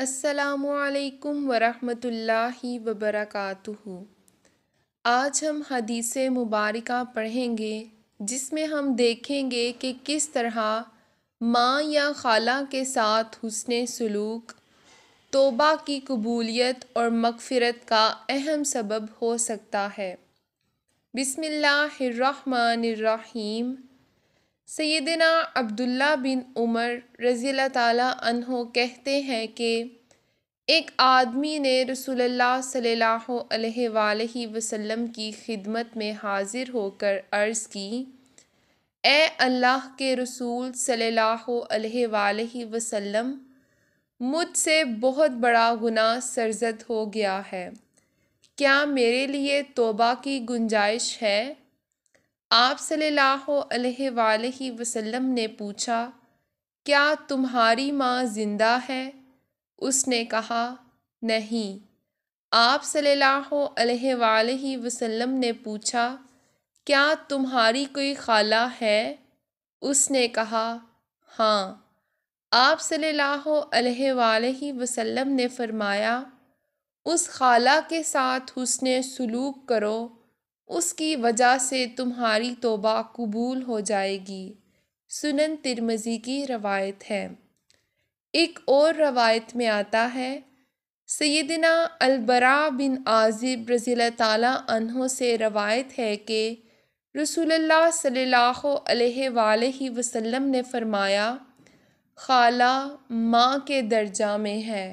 अस्सलाम वरहमतुल्लाहि वबरकातुहु आज हम हदीस मुबारक पढ़ेंगे जिसमें हम देखेंगे कि किस तरह माँ या खाला के साथ हुसन सलूक तोबा की कबूलियत और मकफ़रत का अहम सबब हो सकता है बिसमिल्लर सैदना अब्दुल्ला बिन उमर रज़ी तहो कहते हैं कि एक आदमी ने रसोल्ला सल्लल्लाहु वसम की खिदमत में हाज़िर होकर अर्ज़ की ए अल्लाह के रसूल सल्लल्लाहु वसम मुझसे बहुत बड़ा गुनाह सरजद हो गया है क्या मेरे लिए तोबा की गुंजाइश है आप अलैहि वसल्लम ने पूछा क्या तुम्हारी माँ ज़िंदा है उसने कहा नहीं आप अलैहि वसल्लम ने पूछा क्या तुम्हारी कोई खाला है उसने कहा हाँ आप अलैहि वसल्लम ने फरमाया उस खाला के साथ हुसन सलूक करो उसकी वजह से तुम्हारी तोबा कबूल हो जाएगी सुनन तिरमज़ी की रवायत है एक और रवायत में आता है सैदना अलबरा बिन आज़िब रज़ी तहों से रवायत है कि रसूलुल्लाह सल्लल्लाहु अलैहि वसल्लम ने फरमाया खाला माँ के दर्जा में है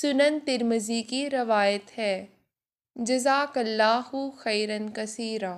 सुनन तिरमज़ी की रवायत है जजाकल्लाहु खैरन कसीरा